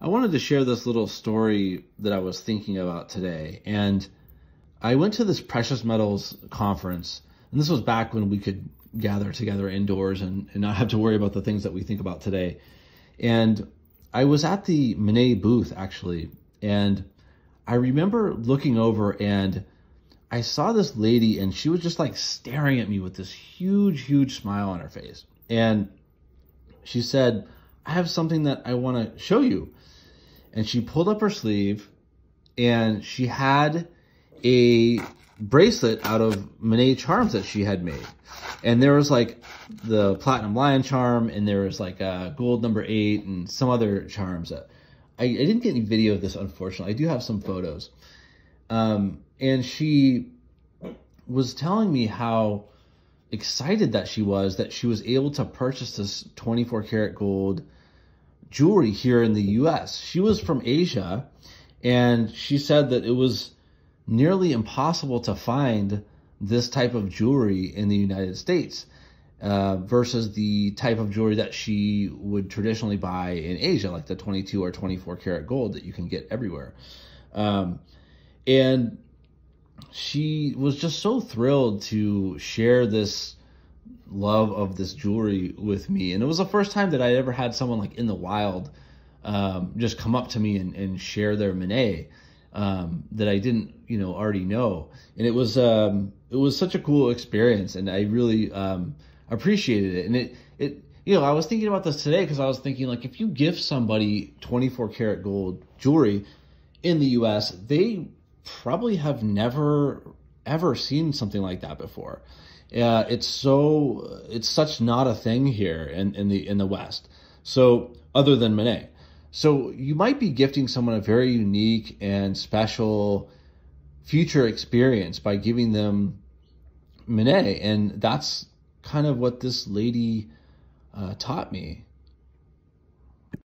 I wanted to share this little story that I was thinking about today. And I went to this precious metals conference, and this was back when we could gather together indoors and, and not have to worry about the things that we think about today. And I was at the Monet booth actually, and I remember looking over and I saw this lady, and she was just like staring at me with this huge, huge smile on her face. And she said, I have something that I want to show you. And she pulled up her sleeve and she had a bracelet out of Monet charms that she had made. And there was like the platinum lion charm and there was like a gold number eight and some other charms that I, I didn't get any video of this, unfortunately. I do have some photos. Um, and she was telling me how excited that she was that she was able to purchase this 24 karat gold jewelry here in the US. She was from Asia and she said that it was nearly impossible to find this type of jewelry in the United States uh, versus the type of jewelry that she would traditionally buy in Asia, like the 22 or 24 karat gold that you can get everywhere. Um, and she was just so thrilled to share this love of this jewelry with me. And it was the first time that I ever had someone like in the wild um, just come up to me and, and share their Monet um, that I didn't, you know, already know. And it was um, it was such a cool experience, and I really um, appreciated it. And it it you know I was thinking about this today because I was thinking like if you give somebody 24 karat gold jewelry in the U.S. they probably have never ever seen something like that before. Uh, it's so it's such not a thing here in, in the in the West. So other than Monet, so you might be gifting someone a very unique and special future experience by giving them Monet, and that's kind of what this lady uh, taught me.